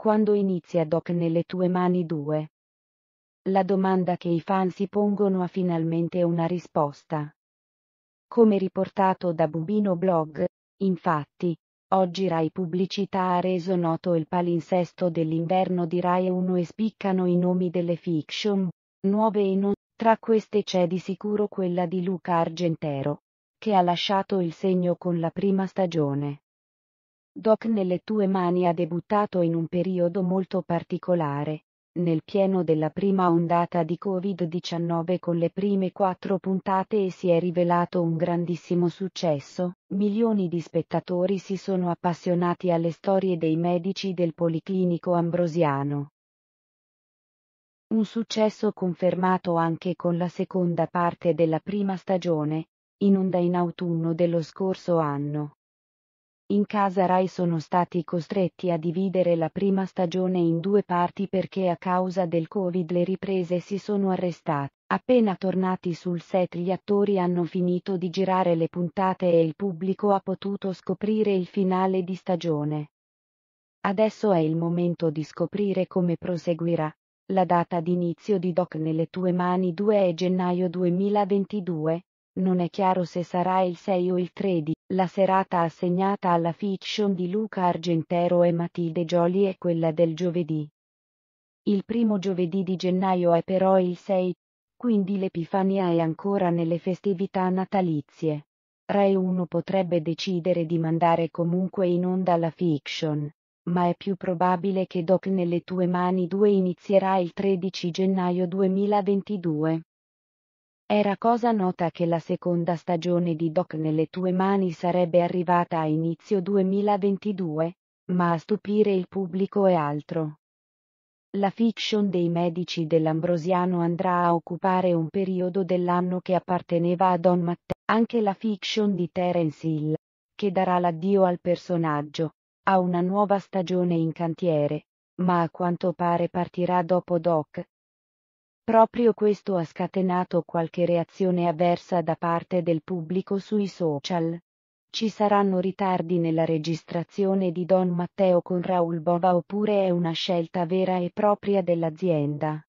Quando inizia Doc nelle tue mani due? La domanda che i fan si pongono ha finalmente una risposta. Come riportato da Bubino Blog, infatti, oggi Rai Pubblicità ha reso noto il palinsesto dell'inverno di Rai 1 e spiccano i nomi delle fiction, nuove e non, tra queste c'è di sicuro quella di Luca Argentero, che ha lasciato il segno con la prima stagione. Doc nelle tue mani ha debuttato in un periodo molto particolare, nel pieno della prima ondata di Covid-19 con le prime quattro puntate e si è rivelato un grandissimo successo, milioni di spettatori si sono appassionati alle storie dei medici del Policlinico Ambrosiano. Un successo confermato anche con la seconda parte della prima stagione, in onda in autunno dello scorso anno in casa Rai sono stati costretti a dividere la prima stagione in due parti perché a causa del Covid le riprese si sono arrestate. Appena tornati sul set gli attori hanno finito di girare le puntate e il pubblico ha potuto scoprire il finale di stagione. Adesso è il momento di scoprire come proseguirà. La data d'inizio di Doc nelle tue mani 2 è gennaio 2022 non è chiaro se sarà il 6 o il 13, la serata assegnata alla fiction di Luca Argentero e Matilde Jolie è quella del giovedì. Il primo giovedì di gennaio è però il 6, quindi l'Epifania è ancora nelle festività natalizie. Rai 1 potrebbe decidere di mandare comunque in onda la fiction, ma è più probabile che Doc nelle tue mani 2 inizierà il 13 gennaio 2022. Era cosa nota che la seconda stagione di Doc nelle tue mani sarebbe arrivata a inizio 2022, ma a stupire il pubblico è altro. La fiction dei medici dell'Ambrosiano andrà a occupare un periodo dell'anno che apparteneva a Don Matteo. Anche la fiction di Terence Hill, che darà l'addio al personaggio, ha una nuova stagione in cantiere, ma a quanto pare partirà dopo Doc, Proprio questo ha scatenato qualche reazione avversa da parte del pubblico sui social. Ci saranno ritardi nella registrazione di Don Matteo con Raul Bova oppure è una scelta vera e propria dell'azienda?